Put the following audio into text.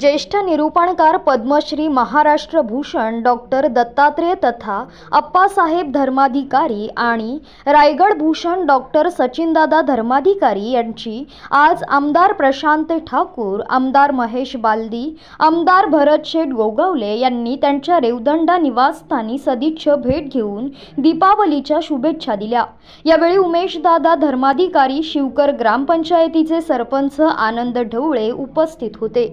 ज्येष्ठ निरूपणकार पद्मश्री महाराष्ट्र भूषण डॉक्टर दत्तात्रेय तथा अप्पासाहेब धर्माधिकारी आणि रायगड भूषण डॉक्टर सचिनदादा धर्माधिकारी यांची आज आमदार प्रशांत ठाकूर आमदार महेश बालदी आमदार भरत शेठ गोगवले यांनी त्यांच्या रेवदंडा निवासस्थानी सदिच्छ भेट घेऊन दीपावलीच्या शुभेच्छा दिल्या यावेळी उमेशदादा धर्माधिकारी शिवकर ग्रामपंचायतीचे सरपंच आनंद ढवळे उपस्थित होते